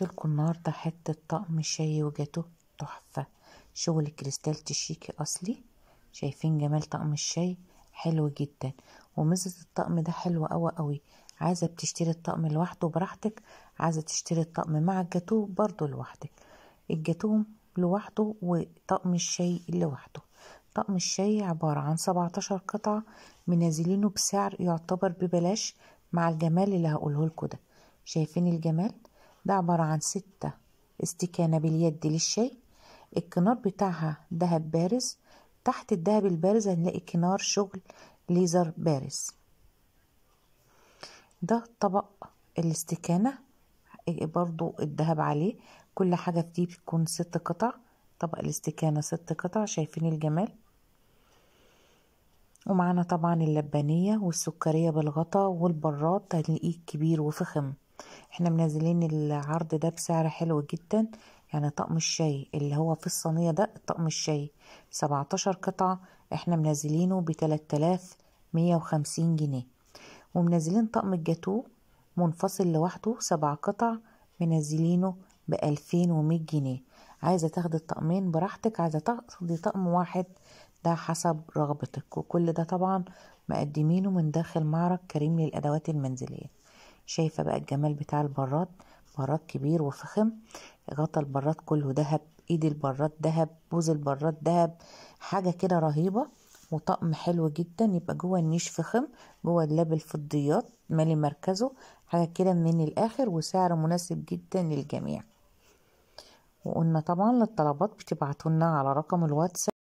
لكم النهاردة حتة طقم شاي وجاتوه تحفة شغل كريستال تشيكي أصلي شايفين جمال طقم الشاي حلو جدا وميزة الطقم ده حلوة أوي أوي عايزة بتشتري الطقم لوحده براحتك عايزة تشتري الطقم مع الجاتوه برضو لوحدك الجاتوه لوحده وطقم الشاي لوحده طقم الشاي عبارة عن 17 قطعة منزلينه بسعر يعتبر ببلاش مع الجمال اللي هقوله لكم ده شايفين الجمال ده عبارة عن ستة استكانة باليد للشاي الكنار بتاعها دهب بارز تحت الدهب البارز هنلاقي كنار شغل ليزر بارز ده طبق الاستكانة برضو الدهب عليه كل حاجة فيه بتكون ست قطع طبق الاستكانة ست قطع شايفين الجمال ومعانا طبعا اللبانية والسكرية بالغطا والبراد هنلاقيه كبير وفخم احنا منزلين العرض ده بسعر حلو جدا يعني طقم الشاي اللي هو في الصينية ده طقم الشاي سبعتاشر قطعة احنا منزلينه بتلات آلاف مية وخمسين جنيه ومنزلين طقم الجاتو منفصل لوحده سبع قطع منزلينه بألفين ومية جنيه عايزة تاخدي الطقمين براحتك عايزة تاخدي طقم واحد ده حسب رغبتك وكل ده طبعا مقدمينه من داخل معرض كريم للأدوات المنزلية شايفة بقى الجمال بتاع البراد براد كبير وفخم غطى البراد كله دهب ايد البراد دهب بوز البراد دهب حاجة كده رهيبة وطقم حلو جدا يبقى جوه النيش فخم جوه اللاب الفضيات مالي مركزه حاجة كده من الاخر وسعر مناسب جدا للجميع وقلنا طبعا للطلبات بتبعتولنا على رقم الواتساب